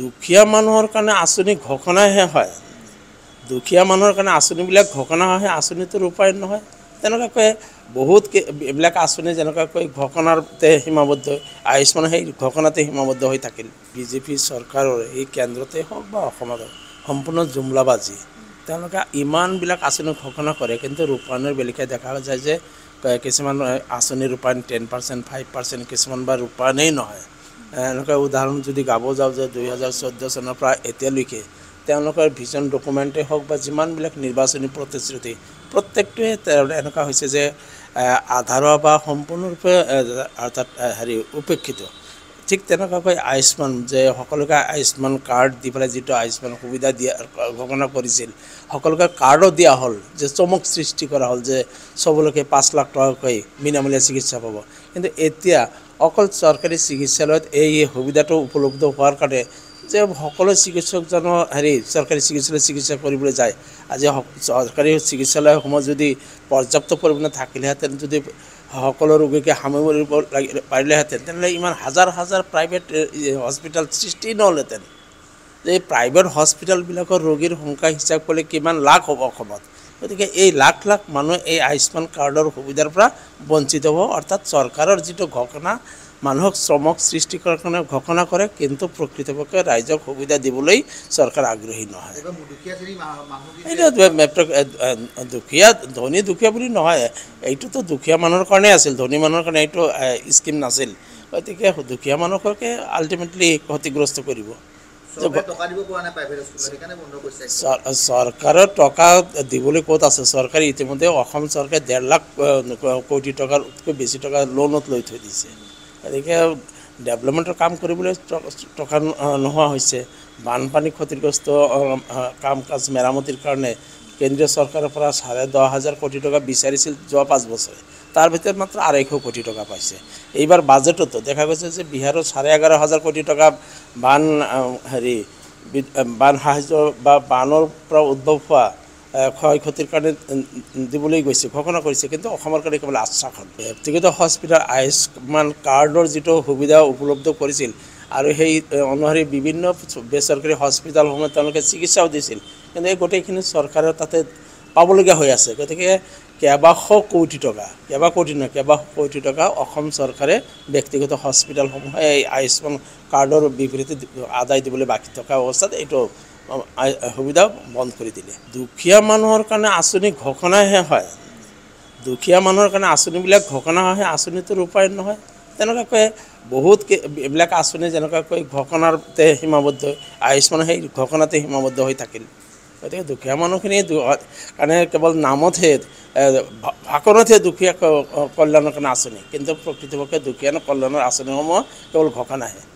দুখীয়া মানুহৰ কাৰণে আঁচনি ঘোষণাহে হয় দুখীয়া মানুহৰ কাৰণে আঁচনিবিলাক ঘোষণা হয় সেই আঁচনিটো ৰূপায়ণ নহয় তেনেকুৱাকৈ বহুত এইবিলাক আঁচনি যেনেকুৈ ঘোষণাতে সীমাবদ্ধ আয়ুষ্মান সেই ঘোষণাতে সীমাবদ্ধ হৈ থাকিল বিজেপি চৰকাৰৰ এই কেন্দ্ৰতে হওক বা অসমত হওক সম্পূৰ্ণ জুমলাবাজি তেওঁলোকে ইমানবিলাক আঁচনি ঘোষণা কৰে কিন্তু ৰূপায়ণৰ বেলেগে দেখা যায় যে কিছুমান আঁচনি ৰূপায়ণ টেন পাৰ্চেণ্ট ফাইভ পাৰ্চেণ্ট কিছুমান বা ৰূপায়ণেই নহয় এনেকুৱা উদাহৰণ যদি গাব যাওঁ যে দুই হাজাৰ চৈধ্য চনৰ পৰা এতিয়ালৈকে তেওঁলোকৰ ভিজন ডকুমেণ্টেই হওক বা যিমানবিলাক নিৰ্বাচনী প্ৰতিশ্ৰুতি প্ৰত্যেকটোৱে এনেকুৱা হৈছে যে আধাৰৰ পৰা সম্পূৰ্ণৰূপে অৰ্থাৎ হেৰি উপেক্ষিত ঠিক তেনেকুৱাকৈ আয়ুষ্মান যে সকলোকে আয়ুষ্মান কাৰ্ড দি পেলাই যিটো আয়ুষ্মান সুবিধা দিয়া ঘোষণা কৰিছিল সকলোকে কাৰ্ডো দিয়া হ'ল যে চমক সৃষ্টি কৰা হ'ল যে চবলৈকে পাঁচ লাখ টকাকৈ বিনামূলীয়া চিকিৎসা পাব কিন্তু এতিয়া অকল চৰকাৰী চিকিৎসালয়ত এই সুবিধাটো উপলব্ধ হোৱাৰ কাৰণে যে সকলো চিকিৎসকজনৰ হেৰি চৰকাৰী চিকিৎসালয়ত চিকিৎসা কৰিবলৈ যায় আজি চৰকাৰী চিকিৎসালয়সমূহ যদি পৰ্যাপ্ত পৰিমাণে থাকিলেহেঁতেন যদি সকলো ৰোগীকে সামৰিব লাগিলে পাৰিলেহেঁতেন তেনেহ'লে ইমান হাজাৰ হাজাৰ প্ৰাইভেট হস্পিটেল সৃষ্টি নহ'লহেঁতেন এই প্ৰাইভেট হস্পিটেলবিলাকৰ ৰোগীৰ সংখ্যা হিচাপ কৰিলে কিমান লাখ হ'ব অসমত গতিকে এই লাখ লাখ মানুহ এই আয়ুষ্মান কাৰ্ডৰ সুবিধাৰ পৰা বঞ্চিত হ'ব অৰ্থাৎ চৰকাৰৰ যিটো ঘোষণা মানুহক শ্ৰমক সৃষ্টি কৰাৰ কাৰণে ঘোষণা কৰে কিন্তু প্ৰকৃতপক্ষে ৰাইজক সুবিধা দিবলৈ চৰকাৰ আগ্ৰহী নহয় এইটো দুখীয়া ধনী দুখীয়া বুলি নহয় এইটোতো দুখীয়া মানুহৰ কাৰণে আছিল ধনী মানুহৰ কাৰণে এইটো স্কিম নাছিল গতিকে দুখীয়া মানুহকে আল্টিমেটলি ক্ষতিগ্ৰস্ত কৰিব চৰকাৰে টকা দিবলৈ ক'ত আছে চৰকাৰে ইতিমধ্যে অসম চৰকাৰে ডেৰ লাখ কোটি টকাৰতকৈ বেছি টকা লোনত লৈ থৈ দিছে গতিকে ডেভেলপমেণ্টৰ কাম কৰিবলৈ টকা নোহোৱা হৈছে বানপানী ক্ষতিগ্ৰস্ত কাম কাজ মেৰামতিৰ কাৰণে কেন্দ্ৰীয় চৰকাৰৰ পৰা চাৰে দহ হাজাৰ কোটি টকা বিচাৰিছিল যোৱা পাঁচ বছৰে তাৰ ভিতৰত মাত্ৰ আঢ়ৈশ কোটি টকা পাইছে এইবাৰ বাজেটতো দেখা গৈছে যে বিহাৰত চাৰে এঘাৰ হাজাৰ কোটি টকা বান হেৰি বান সাহায্য বা বানৰ পৰা উদ্ভৱ হোৱা ক্ষয় ক্ষতিৰ কাৰণে দিবলৈ গৈছে ঘোষণা কৰিছে কিন্তু অসমৰ কাৰণে কেৱল আশ্বাসন ব্যক্তিগত হস্পিটেল আয়ুষ্মান কাৰ্ডৰ যিটো সুবিধা উপলব্ধ কৰিছিল আৰু সেই অনুসৰি বিভিন্ন বেচৰকাৰী হস্পিটেলসমূহত তেওঁলোকে চিকিৎসাও দিছিল কিন্তু এই গোটেইখিনি চৰকাৰে তাতে পাবলগীয়া হৈ আছে গতিকে কেইবাশ কোটি টকা কেইবা কোটি নহয় কেইবাশ কোটি টকা অসম চৰকাৰে ব্যক্তিগত হস্পিটেলসমূহে এই আয়ুষ্মান কাৰ্ডৰ বিপৰীতে আদায় দিবলৈ বাকী থকা অৱস্থাত এইটো সুবিধা বন্ধ কৰি দিলে দুখীয়া মানুহৰ কাৰণে আঁচনি ঘোষণাহে হয় দুখীয়া মানুহৰ কাৰণে আঁচনিবিলাক ঘোষণা হয় আঁচনিটোৰ উপায় নহয় তেনেকুৱাকৈ বহুত এইবিলাক আঁচনি যেনেকুৱাকৈ ঘকনাতে সীমাবদ্ধ আয়ুষ্মান সেই ঘকনাতে সীমাবদ্ধ হৈ থাকিল গতিকে দুখীয়া মানুহখিনি কাৰণে কেৱল নামতহে ভাষণতহে দুখীয়া কল্যাণৰ কাৰণে আঁচনি কিন্তু প্ৰকৃতপক্ষে দুখীয়া কল্যাণৰ আঁচনিসমূহ কেৱল ঘোষণাহে